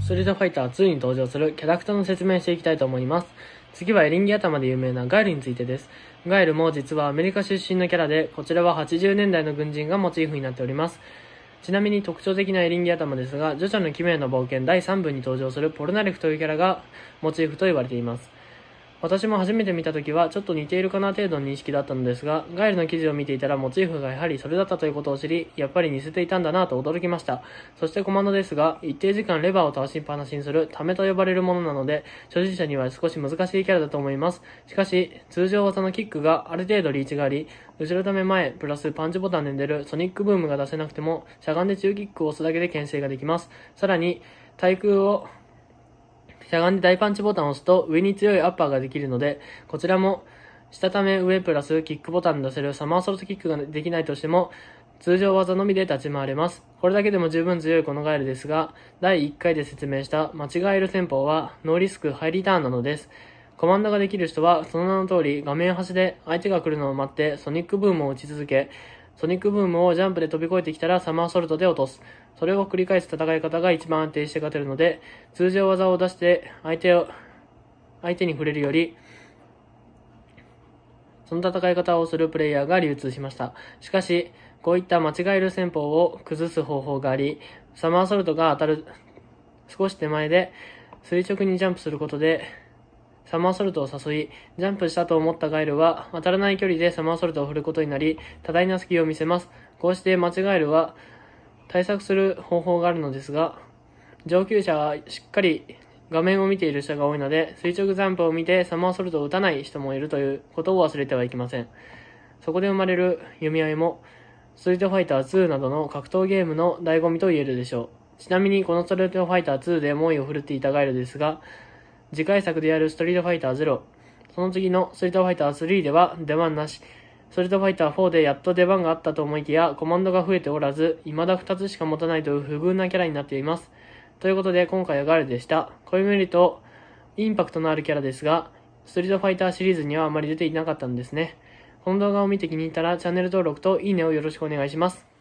ストリートファイター2に登場するキャラクターの説明していきたいと思います。次はエリンギ頭で有名なガイルについてです。ガイルも実はアメリカ出身のキャラで、こちらは80年代の軍人がモチーフになっております。ちなみに特徴的なエリンギ頭ですが、ジョジョの奇妙な冒険第3部に登場するポルナレフというキャラがモチーフと言われています。私も初めて見た時はちょっと似ているかな程度の認識だったのですが、ガエルの記事を見ていたらモチーフがやはりそれだったということを知り、やっぱり似せていたんだなと驚きました。そしてコマンドですが、一定時間レバーを倒しっぱなしにする、ためと呼ばれるものなので、初心者には少し難しいキャラだと思います。しかし、通常技のキックがある程度リーチがあり、後ろため前、プラスパンチボタンで出るソニックブームが出せなくても、しゃがんで中キックを押すだけで牽制ができます。さらに、対空をしゃがんで大パンチボタンを押すと上に強いアッパーができるので、こちらもしたため上プラスキックボタンの出せるサマーソルトキックができないとしても、通常技のみで立ち回れます。これだけでも十分強いこのガエルですが、第1回で説明した間違える戦法はノーリスクハイリターンなのです。コマンドができる人は、その名の通り画面端で相手が来るのを待ってソニックブームを打ち続け、ソニックブームをジャンプで飛び越えてきたらサマーソルトで落とす。それを繰り返す戦い方が一番安定して勝てるので、通常技を出して相手を、相手に触れるより、その戦い方をするプレイヤーが流通しました。しかし、こういった間違える戦法を崩す方法があり、サマーソルトが当たる少し手前で垂直にジャンプすることで、サマーソルトを誘い、ジャンプしたと思ったガイルは、当たらない距離でサマーソルトを振ることになり、多大な隙を見せます。こうして間違えるは、対策する方法があるのですが、上級者はしっかり画面を見ている人が多いので、垂直ジャンプを見てサマーソルトを打たない人もいるということを忘れてはいけません。そこで生まれる弓合いも、ストリートファイター2などの格闘ゲームの醍醐味と言えるでしょう。ちなみにこのストリートファイター2で猛威を振るっていたガイルですが、次回作であるストリートファイター0、その次のストリートファイター3では出番なし、ストリートファイター4でやっと出番があったと思いきや、コマンドが増えておらず、未だ2つしか持たないという不遇なキャラになっています。ということで、今回はガールでした。恋メリると、インパクトのあるキャラですが、ストリートファイターシリーズにはあまり出ていなかったんですね。この動画を見て気に入ったらチャンネル登録といいねをよろしくお願いします。